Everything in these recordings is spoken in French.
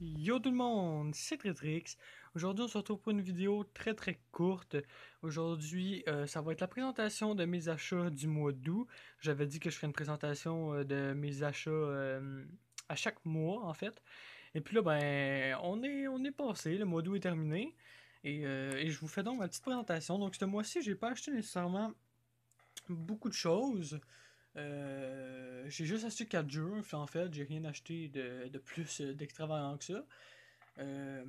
Yo tout le monde, c'est Tritrix, Aujourd'hui, on se retrouve pour une vidéo très très courte. Aujourd'hui, euh, ça va être la présentation de mes achats du mois d'août. J'avais dit que je ferais une présentation euh, de mes achats euh, à chaque mois en fait. Et puis là, ben, on est, on est passé, le mois d'août est terminé. Et, je vous fais donc ma petite présentation. Donc, ce mois-ci, j'ai pas acheté nécessairement beaucoup de choses. Euh, j'ai juste acheté 4 jeux, en fait, j'ai rien acheté de, de plus euh, d'extravagant que ça. Euh,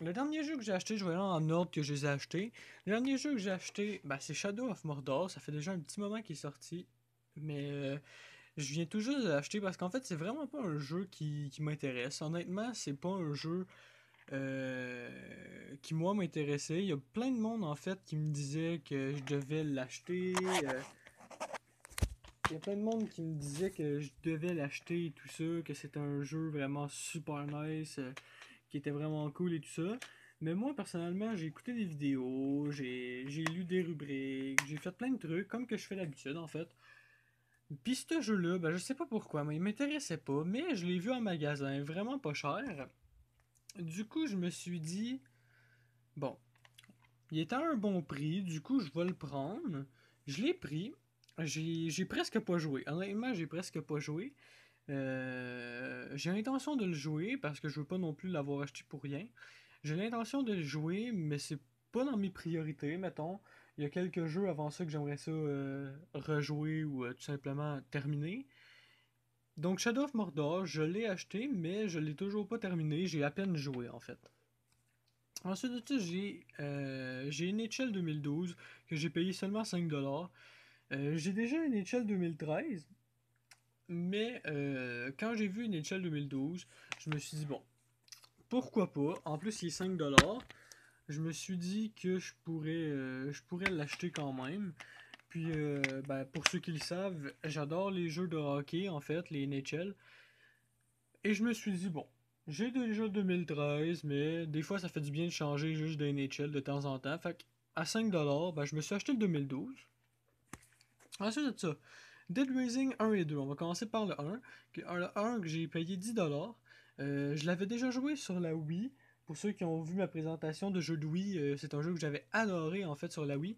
le dernier jeu que j'ai acheté, je vais aller en ordre que je les ai achetés. Le dernier jeu que j'ai acheté, ben, c'est Shadow of Mordor. Ça fait déjà un petit moment qu'il est sorti. Mais je viens tout juste de l'acheter parce qu'en fait, c'est vraiment pas un jeu qui, m'intéresse. Honnêtement, c'est pas un jeu qui, moi, m'intéressait. Il y a plein de monde, en fait, qui me disait que je devais l'acheter. Il y a plein de monde qui me disait que je devais l'acheter et tout ça, que c'était un jeu vraiment super nice, euh, qui était vraiment cool et tout ça. Mais moi, personnellement, j'ai écouté des vidéos, j'ai lu des rubriques, j'ai fait plein de trucs, comme que je fais d'habitude en fait. Puis ce jeu-là, ben, je sais pas pourquoi, mais il m'intéressait pas, mais je l'ai vu en magasin, vraiment pas cher. Du coup, je me suis dit, bon, il était à un bon prix, du coup, je vais le prendre. Je l'ai pris, j'ai presque pas joué. Honnêtement, j'ai presque pas joué. Euh, j'ai l'intention de le jouer parce que je veux pas non plus l'avoir acheté pour rien. J'ai l'intention de le jouer, mais c'est pas dans mes priorités, mettons. Il y a quelques jeux avant ça que j'aimerais ça euh, rejouer ou euh, tout simplement terminer. Donc Shadow of Mordor, je l'ai acheté, mais je l'ai toujours pas terminé. J'ai à peine joué en fait. Ensuite de ça, j'ai une 2012 que j'ai payé seulement 5$. Euh, j'ai déjà une NHL 2013, mais euh, quand j'ai vu une NHL 2012, je me suis dit, bon, pourquoi pas? En plus, il est 5$. Je me suis dit que je pourrais, euh, je pourrais l'acheter quand même. Puis, ben, pour ceux qui le savent, j'adore les jeux de hockey, en fait, les NHL. Et je me suis dit, bon, j'ai déjà 2013, mais des fois, ça fait du bien de changer juste d'une NHL de temps en temps. Fait à 5$, ben, je me suis acheté le 2012. Ensuite de ça, Dead Rising 1 et 2. On va commencer par le 1. Le 1 que j'ai payé 10$. Euh, je l'avais déjà joué sur la Wii. Pour ceux qui ont vu ma présentation de jeu de Wii, euh, c'est un jeu que j'avais adoré en fait sur la Wii.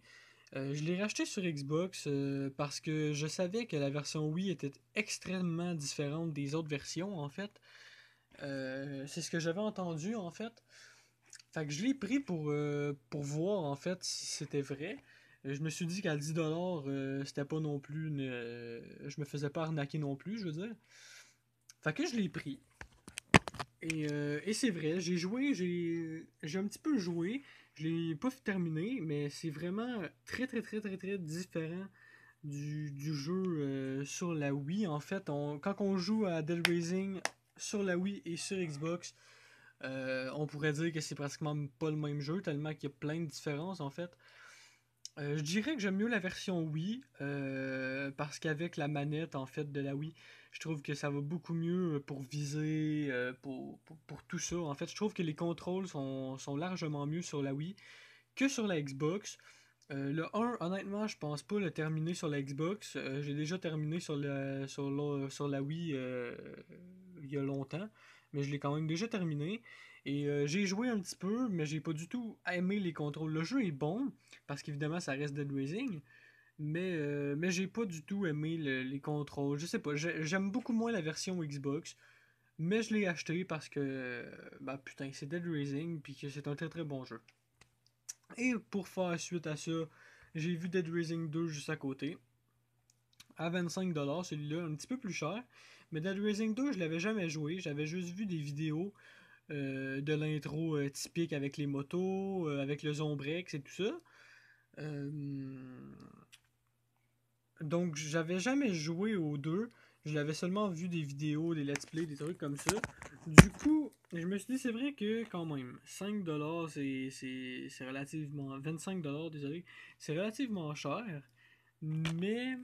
Euh, je l'ai racheté sur Xbox parce que je savais que la version Wii était extrêmement différente des autres versions en fait. c'est ce que j'avais entendu en fait. Fait que je l'ai pris pour, pour voir en fait si c'était vrai. Euh, je me suis dit qu'à 10$, je euh, c'était pas non plus euh, je me faisais pas arnaquer non plus, je veux dire. Fait que je l'ai pris. Et, c'est vrai, j'ai joué, j'ai, un petit peu joué. Je l'ai pas terminé, mais c'est vraiment très très très très très différent du, jeu sur la Wii. En fait, quand on joue à Dead Racing sur la Wii et sur Xbox, on pourrait dire que c'est pratiquement pas le même jeu, tellement qu'il y a plein de différences en fait. Euh, je dirais que j'aime mieux la version Wii euh, parce qu'avec la manette en fait de la Wii, je trouve que ça va beaucoup mieux euh, pour viser, pour, tout ça. En fait, je trouve que les contrôles sont, largement mieux sur la Wii que sur la Xbox. le 1, honnêtement, je pense pas le terminer sur la Xbox. J'ai déjà terminé sur, sur, sur la Wii il y a longtemps, mais je l'ai quand même déjà terminé. Et euh, j'ai joué un petit peu, mais j'ai pas du tout aimé les contrôles. Le jeu est bon, parce qu'évidemment ça reste Dead Rising, mais, euh, mais j'ai pas du tout aimé les contrôles. Je sais pas, j'aime beaucoup moins la version Xbox, mais je l'ai acheté parce que, euh, bah putain, c'est Dead Rising, puis que c'est un très très bon jeu. Et pour faire suite à ça, j'ai vu Dead Rising 2 juste à côté. À 25$, celui-là, un petit peu plus cher. Mais Dead Rising 2, je l'avais jamais joué. J'avais juste vu des vidéos euh, de l'intro euh, typique avec les motos, euh, avec le Zombrex et tout ça. donc, j'avais jamais joué aux deux. Je l'avais seulement vu des vidéos, des let's play, des trucs comme ça. Du coup, je me suis dit, c'est vrai que quand même, 5$, c'est, c'est, relativement. 25$, désolé. C'est relativement cher. Mais.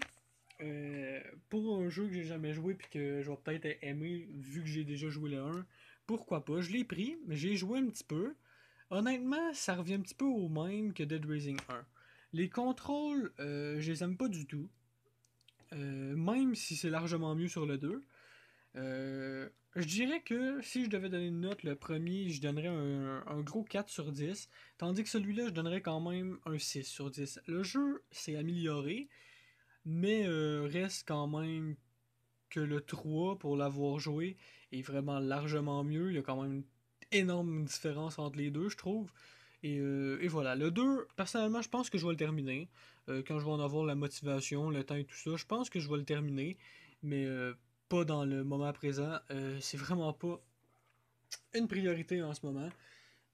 pour un jeu que j'ai jamais joué puis que je vais peut-être aimer vu que j'ai déjà joué le 1, pourquoi pas. Je l'ai pris, mais j'ai joué un petit peu. Honnêtement, ça revient un petit peu au même que Dead Rising 1. Les contrôles, euh, je les aime pas du tout. Euh, même si c'est largement mieux sur le 2. Euh, je dirais que si je devais donner une note, le premier, je donnerais un, gros 4 sur 10, tandis que celui-là, je donnerais quand même un 6 sur 10. Le jeu s'est amélioré, mais reste quand même que le 3 pour l'avoir joué est vraiment largement mieux. Il y a quand même une énorme différence entre les deux, je trouve. Et, euh, voilà, le 2, personnellement, je pense que je vais le terminer. Euh, quand je vais en avoir la motivation, le temps et tout ça, je pense que je vais le terminer. Mais euh, pas dans le moment présent. c'est vraiment pas une priorité en ce moment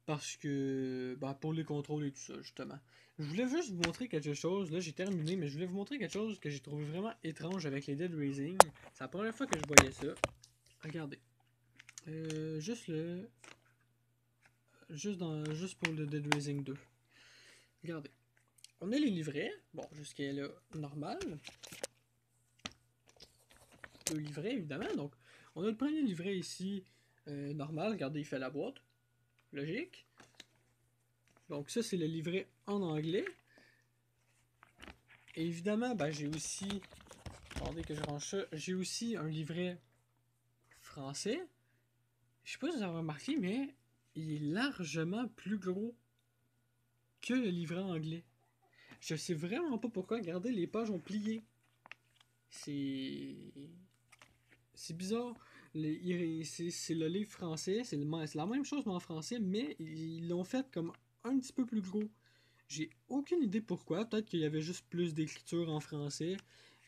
parce que bah, pour les contrôles et tout ça, justement. Je voulais juste vous montrer quelque chose, là j'ai terminé, mais je voulais vous montrer quelque chose que j'ai trouvé vraiment étrange avec les Dead Raising. C'est la première fois que je voyais ça. Regardez. Euh, juste le... Juste, dans, juste pour le Dead Raising 2. Regardez. On a les livrets, bon, jusqu'à là, normal. Le livret, évidemment, donc on a le premier livret ici, euh, normal, regardez, il fait la boîte. Logique. Donc ça, c'est le livret en anglais. Et évidemment, ben, j'ai aussi... Attendez que je range ça. J'ai aussi un livret français. Je sais pas si vous avez remarqué, mais il est largement plus gros que le livret anglais. Je sais vraiment pas pourquoi. Regardez, les pages ont plié. C'est... C'est bizarre c'est le livre français, c'est la même chose mais en français, mais ils l'ont fait comme un petit peu plus gros. J'ai aucune idée pourquoi, peut-être qu'il y avait juste plus d'écriture en français,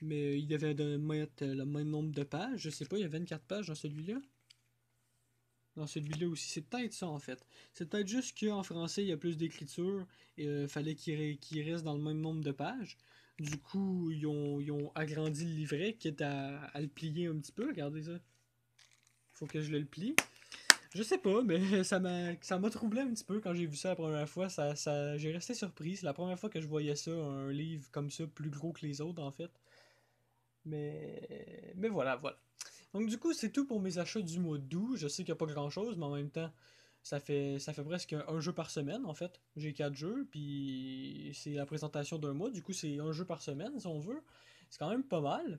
mais il devait mettre le même nombre de pages, je sais pas, il y a 24 pages dans celui-là. Dans celui-là aussi, c'est peut-être ça en fait. C'est peut-être juste qu'en français, il y a plus d'écriture et euh, fallait qu'il reste dans le même nombre de pages. Du coup, ils ont, agrandi le livret, qui est à le plier un petit peu, regardez ça faut que je le plie. Je sais pas, mais ça m'a, troublé un petit peu quand j'ai vu ça la première fois. Ça, j'ai resté surpris. C'est la première fois que je voyais ça, un livre comme ça, plus gros que les autres en fait. Mais, mais voilà, voilà. Donc du coup, c'est tout pour mes achats du mois d'août. Je sais qu'il n'y a pas grand-chose, mais en même temps, ça fait, ça fait presque un jeu par semaine en fait. J'ai quatre jeux, puis c'est la présentation d'un mois. Du coup, c'est un jeu par semaine si on veut. C'est quand même pas mal.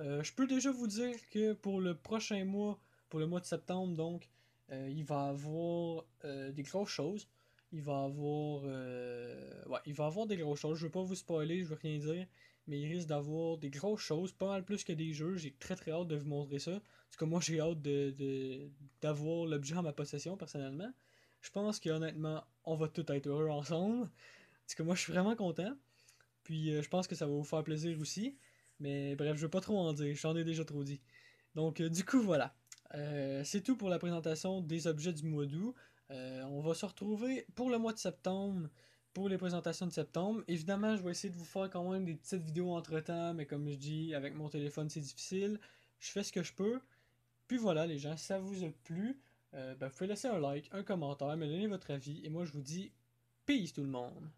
Euh, je peux déjà vous dire que pour le prochain mois, pour le mois de septembre, donc, euh, il va avoir euh, des grosses choses. Il va avoir. Euh, ouais, il va avoir des grosses choses. Je ne veux pas vous spoiler, je veux rien dire. Mais il risque d'avoir des grosses choses, pas mal plus que des jeux. J'ai très très hâte de vous montrer ça. En tout moi j'ai hâte d'avoir de, l'objet en ma possession personnellement. Je pense qu'honnêtement, on va tout être heureux ensemble. En tout moi je suis vraiment content. Puis je pense que ça va vous faire plaisir aussi. Mais bref, je veux pas trop en dire, j'en ai déjà trop dit. Donc, du coup, voilà. Euh, c'est tout pour la présentation des objets du mois d'août. Euh, on va se retrouver pour le mois de septembre, pour les présentations de septembre. Évidemment, je vais essayer de vous faire quand même des petites vidéos entre-temps, mais comme je dis, avec mon téléphone, c'est difficile. Je fais ce que je peux. Puis voilà, les gens, ça vous a plu. Euh, ben, vous pouvez laisser un like, un commentaire, me donner votre avis. Et moi, je vous dis, peace tout le monde.